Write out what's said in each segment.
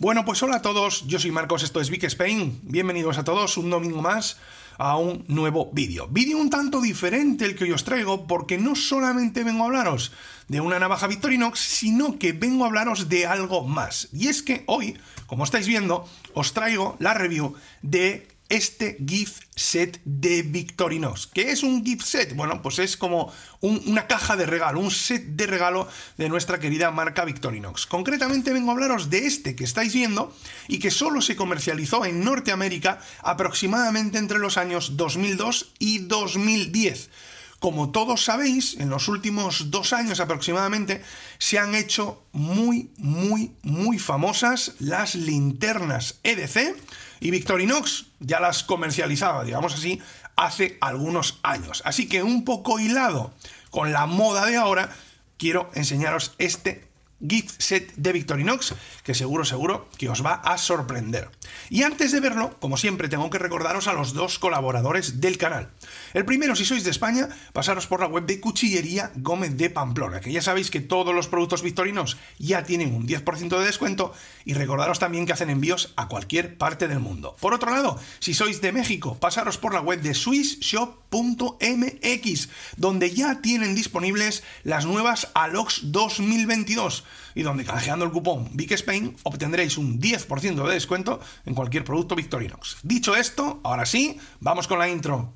Bueno, pues hola a todos, yo soy Marcos, esto es Big Spain. Bienvenidos a todos un domingo más a un nuevo vídeo. Vídeo un tanto diferente el que hoy os traigo porque no solamente vengo a hablaros de una navaja Victorinox, sino que vengo a hablaros de algo más. Y es que hoy, como estáis viendo, os traigo la review de este gift set de Victorinox. ¿Qué es un gift set? Bueno, pues es como una caja de regalo, un set de regalo de nuestra querida marca Victorinox. Concretamente vengo a hablaros de este que estáis viendo y que solo se comercializó en Norteamérica aproximadamente entre los años 2002 y 2010. Como todos sabéis, en los últimos dos años aproximadamente se han hecho muy, muy, muy famosas las linternas EDC y Victorinox ya las comercializaba, digamos así, hace algunos años. Así que un poco hilado con la moda de ahora, quiero enseñaros este gift set de Victorinox que seguro, seguro que os va a sorprender. Y antes de verlo, como siempre, tengo que recordaros a los dos colaboradores del canal. El primero, si sois de España, pasaros por la web de Cuchillería Gómez de Pamplona, que ya sabéis que todos los productos victorinos ya tienen un 10% de descuento y recordaros también que hacen envíos a cualquier parte del mundo. Por otro lado, si sois de México, pasaros por la web de swissshop.mx, donde ya tienen disponibles las nuevas Alox 2022 y donde canjeando el cupón Big Spain obtendréis un 10% de descuento en cualquier producto Victorinox. Dicho esto, ahora sí, vamos con la intro.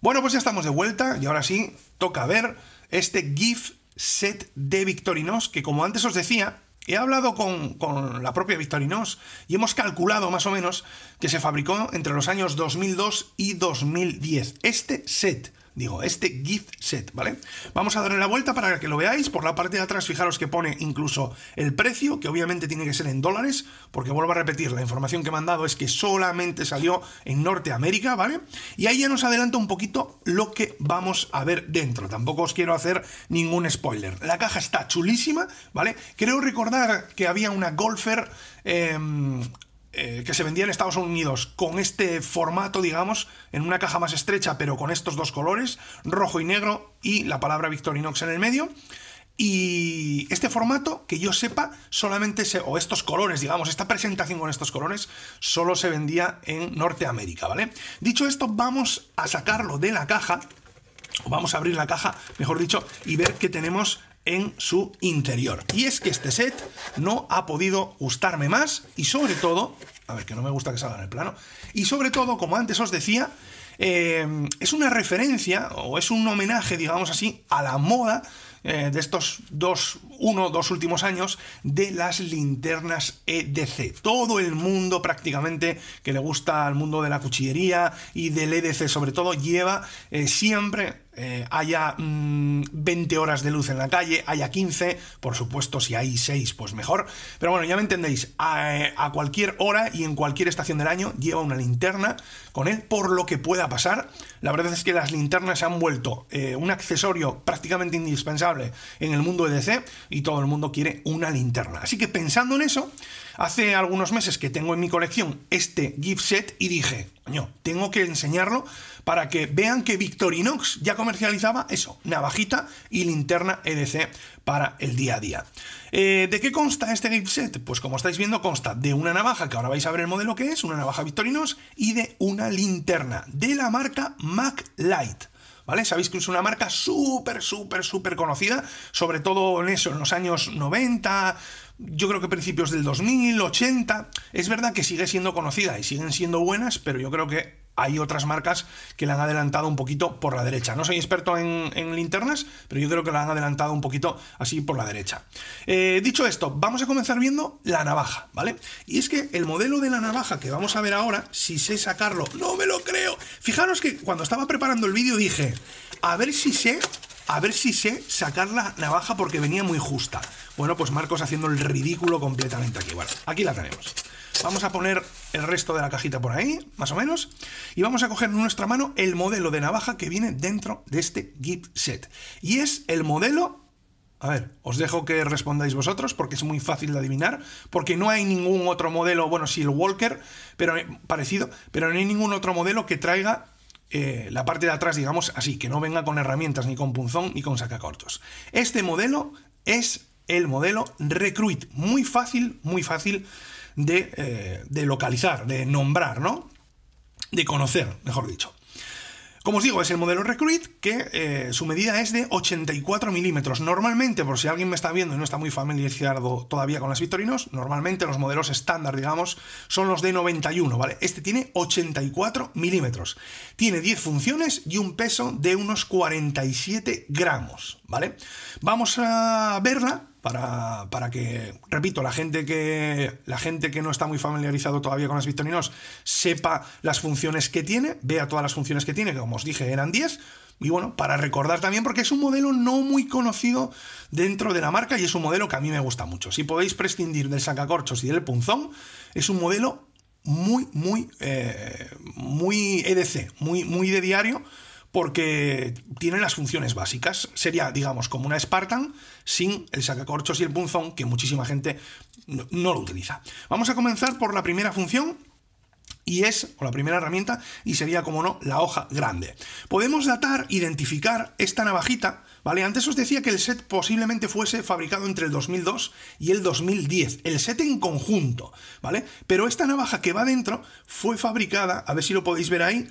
Bueno, pues ya estamos de vuelta y ahora sí toca ver este GIF set de Victorinox que como antes os decía He hablado con, la propia Victorinos y hemos calculado más o menos que se fabricó entre los años 2002 y 2010. Este set digo, este gift set, ¿vale? Vamos a darle la vuelta para que lo veáis. Por la parte de atrás, fijaros que pone incluso el precio, que obviamente tiene que ser en dólares, porque vuelvo a repetir, la información que me han dado es que solamente salió en Norteamérica, ¿vale? Y ahí ya nos adelanta un poquito lo que vamos a ver dentro. Tampoco os quiero hacer ningún spoiler. La caja está chulísima, ¿vale? Creo recordar que había una golfer... Eh, eh, que se vendía en Estados Unidos con este formato, digamos, en una caja más estrecha, pero con estos dos colores, rojo y negro, y la palabra Victorinox en el medio. Y este formato, que yo sepa, solamente se. o estos colores, digamos, esta presentación con estos colores, solo se vendía en Norteamérica, ¿vale? Dicho esto, vamos a sacarlo de la caja. Vamos a abrir la caja, mejor dicho, y ver que tenemos en su interior. Y es que este set no ha podido gustarme más y sobre todo, a ver que no me gusta que salga en el plano, y sobre todo, como antes os decía, eh, es una referencia o es un homenaje, digamos así, a la moda eh, de estos dos, uno, dos últimos años de las linternas EDC. Todo el mundo prácticamente que le gusta al mundo de la cuchillería y del EDC sobre todo lleva eh, siempre eh, haya 20 mm, horas de luz en la calle, haya 15, por supuesto si hay 6 pues mejor, pero bueno, ya me entendéis, eh, a, cualquier hora y en cualquier estación del año lleva una linterna con él por lo que pueda pasar, la verdad es que las linternas se han vuelto eh, un accesorio prácticamente indispensable en el mundo EDC y todo el mundo quiere una linterna, así que pensando en eso, hace algunos meses que tengo en mi colección este gift set y dije, tengo que enseñarlo para que vean que Victorinox ya comercializaba eso, navajita y linterna EDC para el día a día. Eh, ¿De qué consta este gift Pues como estáis viendo consta de una navaja, que ahora vais a ver el modelo que es, una navaja Victorinox y de una linterna de la marca Mac Light. ¿vale? Sabéis que es una marca súper, súper, súper conocida, sobre todo en eso, en los años 90, yo creo que principios del 2000, 80. Es verdad que sigue siendo conocida y siguen siendo buenas, pero yo creo que hay otras marcas que la han adelantado un poquito por la derecha. No soy experto en, linternas, pero yo creo que la han adelantado un poquito así por la derecha. Eh, dicho esto, vamos a comenzar viendo la navaja, ¿vale? Y es que el modelo de la navaja que vamos a ver ahora, si sé sacarlo, no me lo creo. Fijaros que cuando estaba preparando el vídeo dije, a ver si sé a ver si sé sacar la navaja porque venía muy justa. Bueno, pues Marcos haciendo el ridículo completamente aquí. Bueno, aquí la tenemos. Vamos a poner el resto de la cajita por ahí, más o menos, y vamos a coger en nuestra mano el modelo de navaja que viene dentro de este gift set. Y es el modelo... A ver, os dejo que respondáis vosotros porque es muy fácil de adivinar, porque no hay ningún otro modelo, bueno, sí el Walker, pero eh, parecido, pero no hay ningún otro modelo que traiga eh, la parte de atrás, digamos así, que no venga con herramientas, ni con punzón, ni con sacacortos. Este modelo es el modelo Recruit, muy fácil, muy fácil eh, de, localizar, de nombrar, ¿no? De conocer, mejor dicho. Como os digo, es el modelo Recruit que eh, su medida es de 84 milímetros. Normalmente, por si alguien me está viendo y no está muy familiarizado todavía con las Victorinos, normalmente los modelos estándar, digamos, son los de 91, ¿vale? Este tiene 84 milímetros. Tiene 10 funciones y un peso de unos 47 gramos, ¿vale? Vamos a verla para, que, repito, la gente que, la gente que no está muy familiarizado todavía con las Victorinos sepa las funciones que tiene, vea todas las funciones que tiene, que como os dije eran 10. Y bueno, para recordar también, porque es un modelo no muy conocido dentro de la marca y es un modelo que a mí me gusta mucho. Si podéis prescindir del sacacorchos y del punzón, es un modelo muy, muy, eh, muy EDC, muy, muy de diario porque tiene las funciones básicas. Sería, digamos, como una Spartan sin el sacacorchos y el punzón, que muchísima gente no, lo utiliza. Vamos a comenzar por la primera función, y es, o la primera herramienta, y sería, como no, la hoja grande. Podemos datar, identificar esta navajita, ¿vale? Antes os decía que el set posiblemente fuese fabricado entre el 2002 y el 2010, el set en conjunto, ¿vale? Pero esta navaja que va dentro fue fabricada, a ver si lo podéis ver ahí,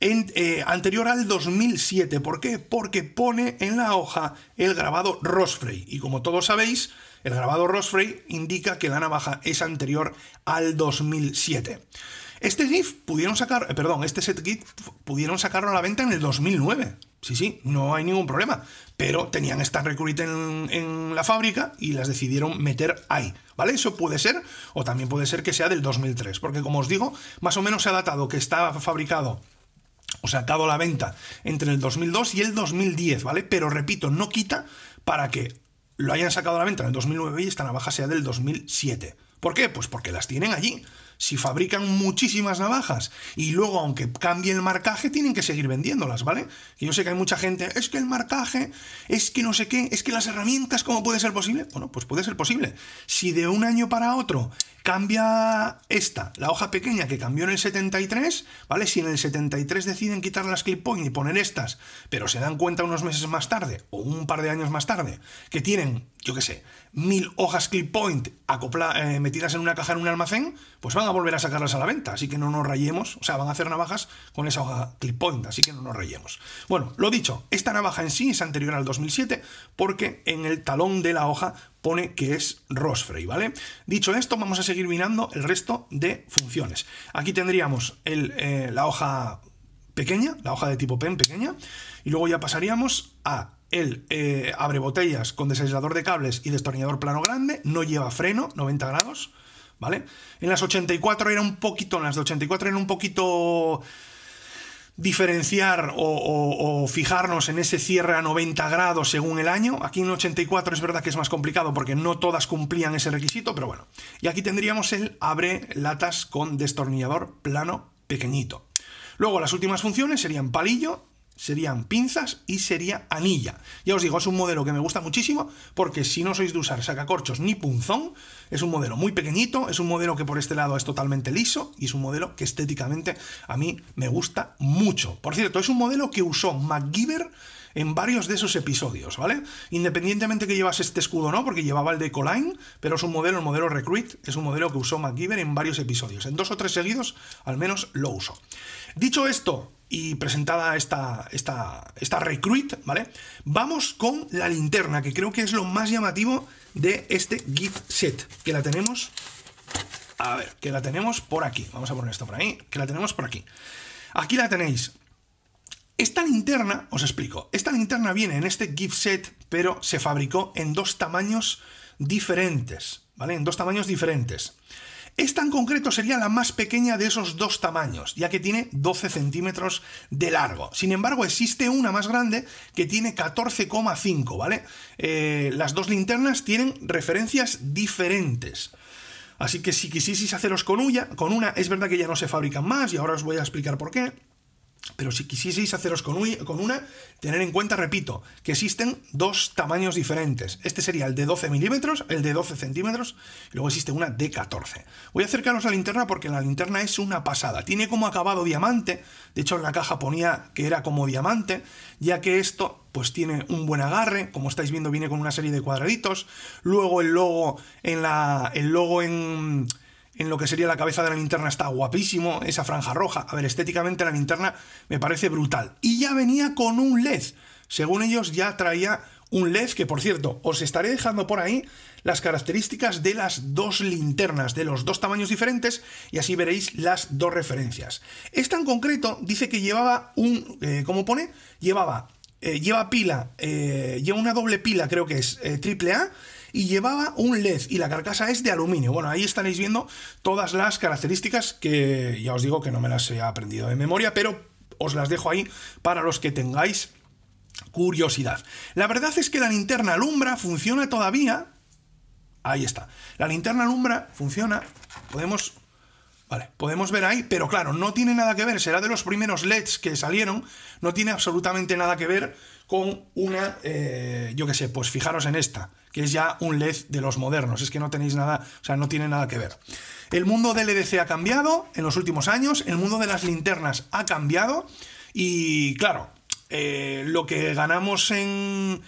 eh, anterior al 2007. ¿Por qué? Porque pone en la hoja el grabado Rosfrey. Y como todos sabéis, el grabado Rosfrey indica que la navaja es anterior al 2007. Este GIF pudieron sacar, eh, perdón, este set GIF pudieron sacarlo a la venta en el 2009. Sí, sí, no hay ningún problema. Pero tenían esta Recruit en, en, la fábrica y las decidieron meter ahí. ¿Vale? Eso puede ser, o también puede ser que sea del 2003. Porque como os digo, más o menos se ha datado que estaba fabricado o sacado dado la venta entre el 2002 y el 2010, ¿vale? Pero repito, no quita para que lo hayan sacado a la venta en el 2009 y esta navaja sea del 2007. ¿Por qué? Pues porque las tienen allí si fabrican muchísimas navajas y luego, aunque cambie el marcaje, tienen que seguir vendiéndolas, ¿vale? Que yo sé que hay mucha gente, es que el marcaje, es que no sé qué, es que las herramientas, ¿cómo puede ser posible? Bueno, pues puede ser posible. Si de un año para otro cambia esta, la hoja pequeña que cambió en el 73, ¿vale? Si en el 73 deciden quitar las clip point y poner estas, pero se dan cuenta unos meses más tarde o un par de años más tarde que tienen, yo qué sé, mil hojas clip point eh, metidas en una caja en un almacén, pues van a volver a sacarlas a la venta, así que no nos rayemos, o sea, van a hacer navajas con esa hoja clip point, así que no nos rayemos. Bueno, lo dicho, esta navaja en sí es anterior al 2007 porque en el talón de la hoja pone que es Rosfrey, ¿vale? Dicho esto, vamos a seguir mirando el resto de funciones. Aquí tendríamos el, eh, la hoja pequeña, la hoja de tipo pen pequeña, y luego ya pasaríamos a el eh, abre botellas con desaislador de cables y destornillador plano grande, no lleva freno, 90 grados, ¿vale? En las 84 era un poquito, en las de 84 era un poquito diferenciar o, o, fijarnos en ese cierre a 90 grados según el año. Aquí en 84 es verdad que es más complicado porque no todas cumplían ese requisito, pero bueno. Y aquí tendríamos el abre latas con destornillador plano pequeñito. Luego las últimas funciones serían palillo, serían pinzas y sería anilla. Ya os digo, es un modelo que me gusta muchísimo porque si no sois de usar sacacorchos ni punzón, es un modelo muy pequeñito, es un modelo que por este lado es totalmente liso y es un modelo que estéticamente a mí me gusta mucho. Por cierto, es un modelo que usó MacGyver en varios de esos episodios, ¿vale? Independientemente que llevas este escudo o no, porque llevaba el de Coline, pero es un modelo, el modelo Recruit, es un modelo que usó MacGyver en varios episodios. En dos o tres seguidos, al menos, lo uso. Dicho esto, y presentada esta, esta, esta recruit, ¿vale? Vamos con la linterna, que creo que es lo más llamativo de este git set, que la tenemos, a ver, que la tenemos por aquí, vamos a poner esto por ahí, que la tenemos por aquí. Aquí la tenéis, esta linterna, os explico, esta linterna viene en este gift set, pero se fabricó en dos tamaños diferentes, ¿vale? En dos tamaños diferentes. Esta en concreto sería la más pequeña de esos dos tamaños, ya que tiene 12 centímetros de largo. Sin embargo, existe una más grande que tiene 14,5, ¿vale? Eh, las dos linternas tienen referencias diferentes. Así que si quisieseis haceros con, con una, es verdad que ya no se fabrican más y ahora os voy a explicar por qué. Pero si quisieseis haceros con, con, una, tener en cuenta, repito, que existen dos tamaños diferentes. Este sería el de 12 milímetros, el de 12 centímetros, y luego existe una de 14. Voy a acercaros a la linterna porque la linterna es una pasada. Tiene como acabado diamante, de hecho en la caja ponía que era como diamante, ya que esto pues tiene un buen agarre, como estáis viendo viene con una serie de cuadraditos, luego el logo en la... el logo en en lo que sería la cabeza de la linterna está guapísimo, esa franja roja. A ver, estéticamente la linterna me parece brutal. Y ya venía con un LED. Según ellos ya traía un LED que, por cierto, os estaré dejando por ahí las características de las dos linternas, de los dos tamaños diferentes, y así veréis las dos referencias. Esta en concreto dice que llevaba un, eh, como pone, llevaba, eh, lleva pila, eh, lleva una doble pila, creo que es triple A, y llevaba un LED y la carcasa es de aluminio. Bueno, ahí estaréis viendo todas las características que ya os digo que no me las he aprendido de memoria, pero os las dejo ahí para los que tengáis curiosidad. La verdad es que la linterna alumbra, funciona todavía. Ahí está. La linterna alumbra, funciona. Podemos Vale, podemos ver ahí, pero claro, no tiene nada que ver, será de los primeros LEDs que salieron, no tiene absolutamente nada que ver con una, eh, yo qué sé, pues fijaros en esta, que es ya un LED de los modernos, es que no tenéis nada, o sea, no tiene nada que ver. El mundo del LDC e ha cambiado en los últimos años, el mundo de las linternas ha cambiado y claro, eh, lo que ganamos en,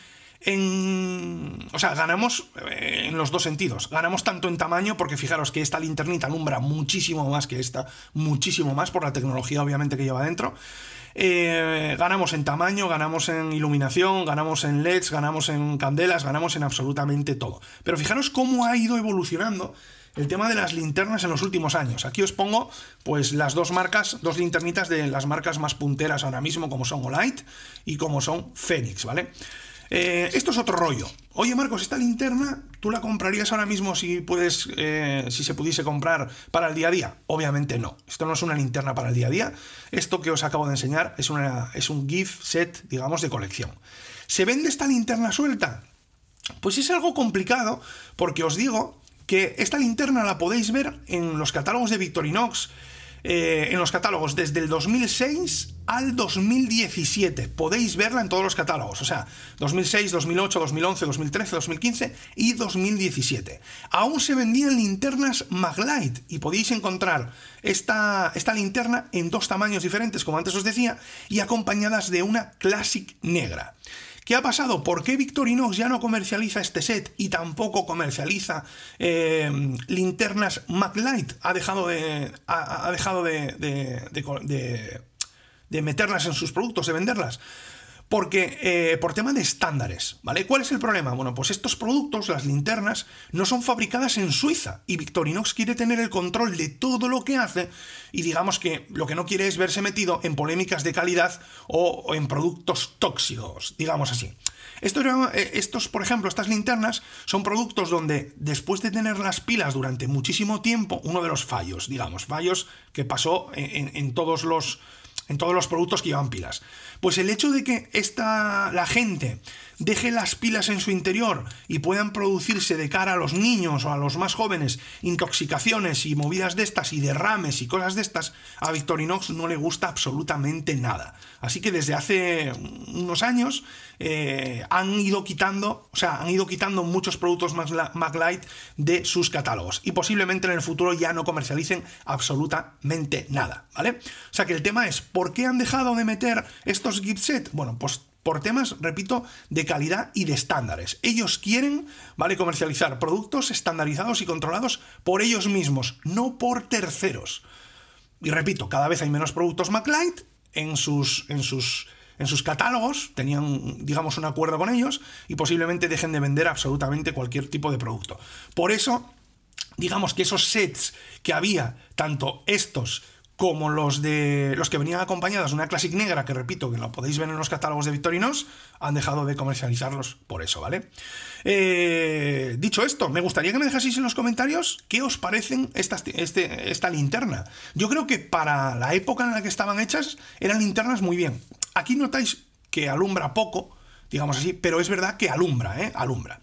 O sea, ganamos eh, en los dos sentidos. Ganamos tanto en tamaño, porque fijaros que esta linternita alumbra muchísimo más que esta, muchísimo más por la tecnología obviamente que lleva dentro. Eh, ganamos en tamaño, ganamos en iluminación, ganamos en LEDs, ganamos en candelas, ganamos en absolutamente todo. Pero fijaros cómo ha ido evolucionando el tema de las linternas en los últimos años. Aquí os pongo pues las dos marcas, dos linternitas de las marcas más punteras ahora mismo como son Olight y como son Phoenix, ¿vale? Eh, esto es otro rollo. Oye, Marcos, esta linterna, ¿tú la comprarías ahora mismo si puedes, eh, si se pudiese comprar para el día a día? Obviamente no. Esto no es una linterna para el día a día. Esto que os acabo de enseñar es, una, es un gift set, digamos, de colección. ¿Se vende esta linterna suelta? Pues es algo complicado, porque os digo que esta linterna la podéis ver en los catálogos de Victorinox, eh, en los catálogos desde el 2006 al 2017. Podéis verla en todos los catálogos, o sea, 2006, 2008, 2011, 2013, 2015 y 2017. Aún se vendían linternas Maglite y podéis encontrar esta, esta linterna en dos tamaños diferentes, como antes os decía, y acompañadas de una Classic negra. ¿Qué ha pasado? ¿Por qué Victorinox ya no comercializa este set y tampoco comercializa eh, linternas MacLight? Ha dejado de. Ha, dejado de, de meterlas en sus productos, de venderlas. Porque eh, por tema de estándares, ¿vale? ¿Cuál es el problema? Bueno, pues estos productos, las linternas, no son fabricadas en Suiza y Victorinox quiere tener el control de todo lo que hace y digamos que lo que no quiere es verse metido en polémicas de calidad o, en productos tóxicos, digamos así. Eh, estos, por ejemplo, estas linternas son productos donde después de tener las pilas durante muchísimo tiempo, uno de los fallos, digamos, fallos que pasó en todos los en todos los productos que llevan pilas. Pues el hecho de que esta, la gente deje las pilas en su interior y puedan producirse de cara a los niños o a los más jóvenes intoxicaciones y movidas de estas y derrames y cosas de estas, a Victorinox no le gusta absolutamente nada. Así que desde hace unos años eh, han ido quitando, o sea, han ido quitando muchos productos Maglite de sus catálogos y posiblemente en el futuro ya no comercialicen absolutamente nada, ¿vale? O sea que el tema es, ¿por qué han dejado de meter estos gift Bueno, pues por temas, repito, de calidad y de estándares. Ellos quieren, ¿vale? Comercializar productos estandarizados y controlados por ellos mismos, no por terceros. Y repito, cada vez hay menos productos MacLite en sus, en sus, en sus catálogos, tenían, digamos, un acuerdo con ellos y posiblemente dejen de vender absolutamente cualquier tipo de producto. Por eso, digamos que esos sets que había, tanto estos como los de los que venían acompañadas, una Classic negra, que repito, que lo podéis ver en los catálogos de Victorinos, han dejado de comercializarlos por eso, ¿vale? Eh, dicho esto, me gustaría que me dejaseis en los comentarios qué os parecen estas, este, esta linterna. Yo creo que para la época en la que estaban hechas, eran linternas muy bien. Aquí notáis que alumbra poco, digamos así, pero es verdad que alumbra, ¿eh? Alumbra.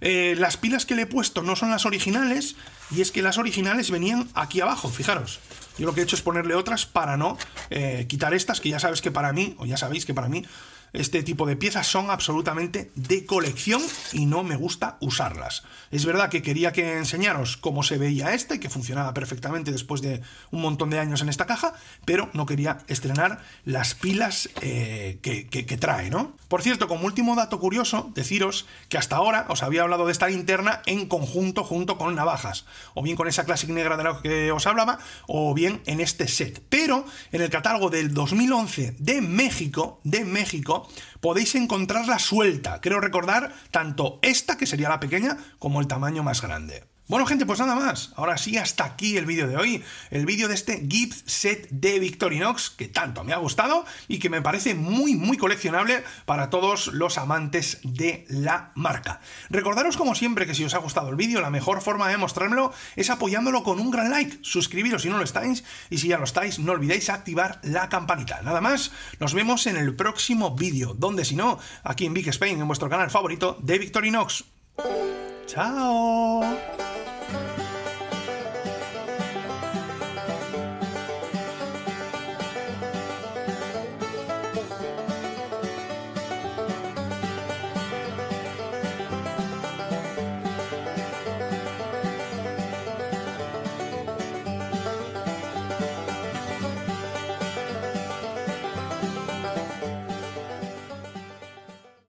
Eh, las pilas que le he puesto no son las originales, y es que las originales venían aquí abajo, fijaros. Yo lo que he hecho es ponerle otras para no eh, quitar estas, que ya sabes que para mí, o ya sabéis que para mí, este tipo de piezas son absolutamente de colección y no me gusta usarlas. Es verdad que quería que enseñaros cómo se veía este, que funcionaba perfectamente después de un montón de años en esta caja, pero no quería estrenar las pilas eh, que, que trae, ¿no? Por cierto, como último dato curioso, deciros que hasta ahora os había hablado de esta linterna en conjunto junto con navajas, o bien con esa Classic negra de la que os hablaba, o bien en este set. Pero en el catálogo del 2011 de México, de México, podéis encontrarla suelta. Creo recordar tanto esta, que sería la pequeña, como el tamaño más grande. Bueno, gente, pues nada más. Ahora sí, hasta aquí el vídeo de hoy. El vídeo de este gift set de Victorinox, que tanto me ha gustado y que me parece muy, muy coleccionable para todos los amantes de la marca. Recordaros, como siempre, que si os ha gustado el vídeo, la mejor forma de mostrármelo es apoyándolo con un gran like. Suscribiros si no lo estáis y si ya lo estáis, no olvidéis activar la campanita. Nada más, nos vemos en el próximo vídeo, donde si no, aquí en Big Spain, en vuestro canal favorito de Victorinox. ¡Chao!